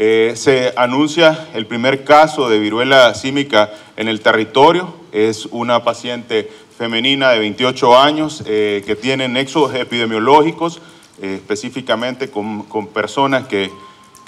Eh, se anuncia el primer caso de viruela símica en el territorio. Es una paciente femenina de 28 años eh, que tiene nexos epidemiológicos, eh, específicamente con personas que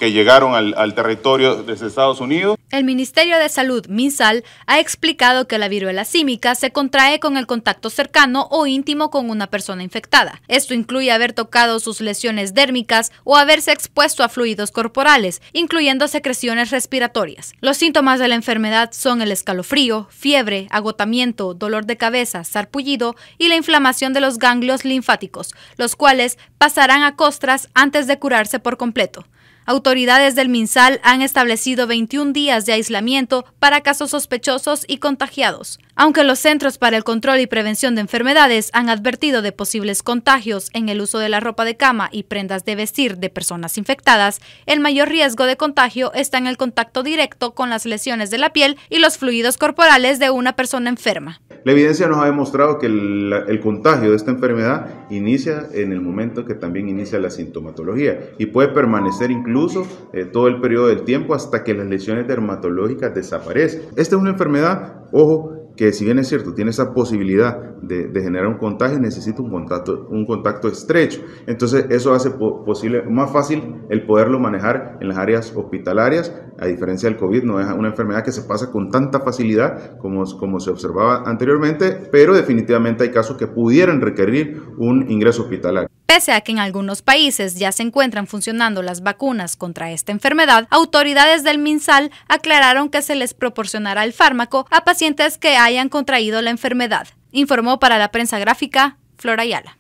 que llegaron al, territorio desde Estados Unidos. El Ministerio de Salud, MinSal, ha explicado que la viruela símica se contrae con el contacto cercano o íntimo con una persona infectada. Esto incluye haber tocado sus lesiones dérmicas o haberse expuesto a fluidos corporales, incluyendo secreciones respiratorias. Los síntomas de la enfermedad son el escalofrío, fiebre, agotamiento, dolor de cabeza, sarpullido y la inflamación de los ganglios linfáticos, los cuales pasarán a costras antes de curarse por completo. Autoridades del MinSal han establecido 21 días de aislamiento para casos sospechosos y contagiados. Aunque los Centros para el Control y Prevención de Enfermedades han advertido de posibles contagios en el uso de la ropa de cama y prendas de vestir de personas infectadas, el mayor riesgo de contagio está en el contacto directo con las lesiones de la piel y los fluidos corporales de una persona enferma. La evidencia nos ha demostrado que el, contagio de esta enfermedad inicia en el momento que también inicia la sintomatología y puede permanecer incluso eh, todo el periodo del tiempo hasta que las lesiones dermatológicas desaparecen. Esta es una enfermedad, ojo, que si bien es cierto, tiene esa posibilidad de, generar un contagio, necesita un contacto, un contacto estrecho. Entonces eso hace posible, más fácil el poderlo manejar en las áreas hospitalarias, a diferencia del COVID, no es una enfermedad que se pasa con tanta facilidad como, como se observaba anteriormente, pero definitivamente hay casos que pudieran requerir un ingreso hospitalario. Pese a que en algunos países ya se encuentran funcionando las vacunas contra esta enfermedad, autoridades del MinSal aclararon que se les proporcionará el fármaco a pacientes que hayan contraído la enfermedad, informó para la prensa gráfica Flora Ayala.